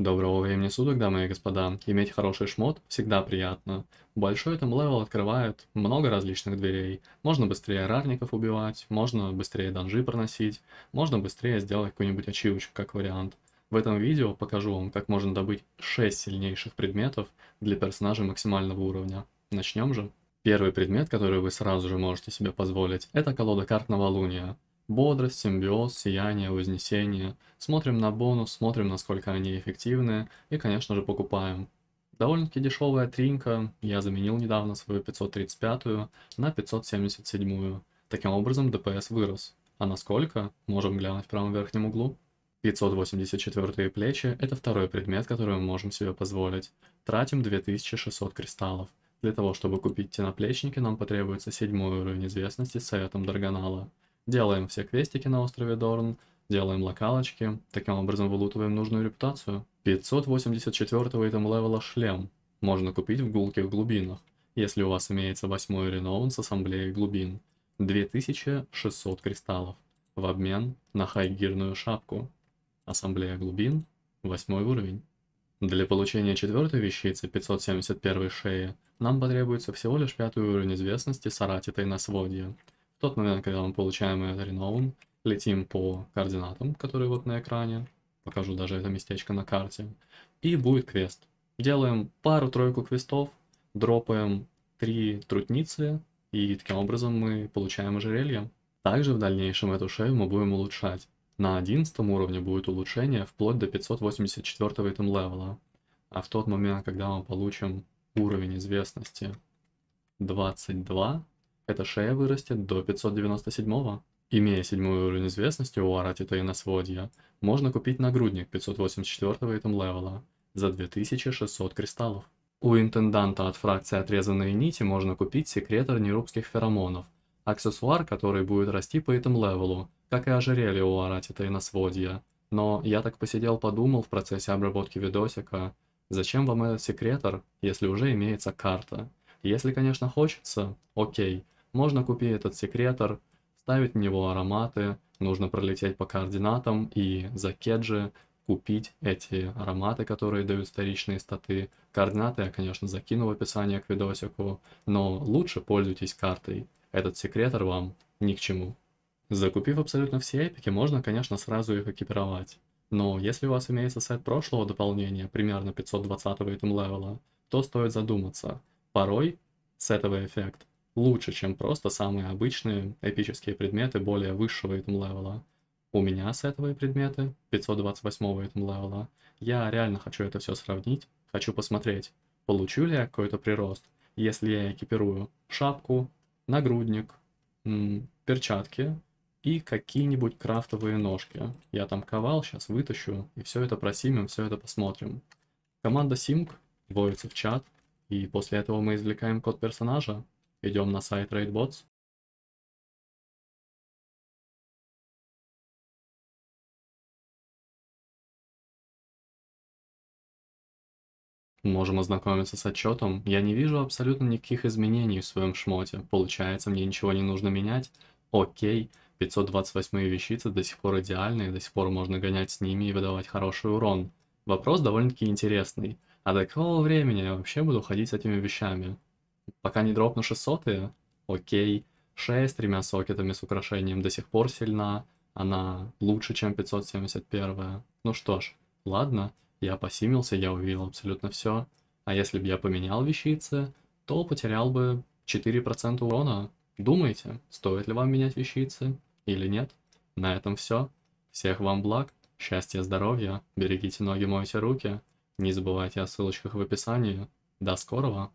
Доброго времени суток, дамы и господа. Иметь хороший шмот всегда приятно. Большой там левел открывает много различных дверей. Можно быстрее рарников убивать, можно быстрее данжи проносить, можно быстрее сделать какую-нибудь ачивочку как вариант. В этом видео покажу вам, как можно добыть 6 сильнейших предметов для персонажа максимального уровня. Начнем же. Первый предмет, который вы сразу же можете себе позволить, это колода карт Новолуния. Бодрость, симбиоз, сияние, вознесение. Смотрим на бонус, смотрим, насколько они эффективны, и, конечно же, покупаем. Довольно-таки дешевая тринка, я заменил недавно свою 535 на 577. -ю. Таким образом, ДПС вырос. А насколько? Можем глянуть в правом верхнем углу. 584 плечи – это второй предмет, который мы можем себе позволить. Тратим 2600 кристаллов. Для того, чтобы купить те наплечники, нам потребуется седьмой уровень известности с советом Дарганала – Делаем все квестики на острове Дорн, делаем локалочки, таким образом вылутываем нужную репутацию. 584 этом левела шлем можно купить в гулких глубинах, если у вас имеется восьмой реноун с ассамблеей глубин. 2600 кристаллов в обмен на хайгирную шапку. Ассамблея глубин, восьмой уровень. Для получения четвертой вещицы 571 шеи нам потребуется всего лишь пятый уровень известности Саратитой на сводье тот момент, когда мы получаем этот ренован, летим по координатам, которые вот на экране, покажу даже это местечко на карте, и будет квест. Делаем пару-тройку квестов, дропаем три трутницы, и таким образом мы получаем ожерелье. Также в дальнейшем эту шею мы будем улучшать. На 11 уровне будет улучшение вплоть до 584 итем левела. А в тот момент, когда мы получим уровень известности 22, эта шея вырастет до 597-го. Имея седьмой уровень известности у Арати Таиносводья, можно купить нагрудник 584-го итем-левела за 2600 кристаллов. У интенданта от фракции «Отрезанные нити» можно купить секретор нерубских феромонов, аксессуар, который будет расти по этому левелу как и ожерелье у Арати Таиносводья. Но я так посидел подумал в процессе обработки видосика, зачем вам этот секретор, если уже имеется карта? Если, конечно, хочется, окей, можно купить этот секретор, ставить в него ароматы, нужно пролететь по координатам и за кеджи купить эти ароматы, которые дают вторичные статы. Координаты я, конечно, закину в описание к видосику, но лучше пользуйтесь картой. Этот секретор вам ни к чему. Закупив абсолютно все эпики, можно, конечно, сразу их экипировать. Но если у вас имеется сет прошлого дополнения, примерно 520 итем левела, то стоит задуматься. Порой сетовый эффект лучше, чем просто самые обычные эпические предметы более высшего итм левела. У меня с этого и предметы 528 итм левела. Я реально хочу это все сравнить, хочу посмотреть, получу ли я какой-то прирост, если я экипирую шапку, нагрудник, перчатки и какие-нибудь крафтовые ножки. Я там ковал, сейчас вытащу, и все это просимим, все это посмотрим. Команда Симк вводится в чат, и после этого мы извлекаем код персонажа, Идем на сайт RaidBots. Можем ознакомиться с отчетом. Я не вижу абсолютно никаких изменений в своем шмоте. Получается, мне ничего не нужно менять. Окей, 528 вещицы до сих пор идеальные, до сих пор можно гонять с ними и выдавать хороший урон. Вопрос довольно-таки интересный. А до какого времени я вообще буду ходить с этими вещами? Пока не дропну 600, окей. 6 тремя сокетами с украшением до сих пор сильна. Она лучше, чем 571. Ну что ж, ладно, я посимился, я увидел абсолютно все. А если бы я поменял вещицы, то потерял бы 4% урона. Думаете, стоит ли вам менять вещицы или нет? На этом все. Всех вам благ, счастья, здоровья, берегите ноги, мойте руки. Не забывайте о ссылочках в описании. До скорого!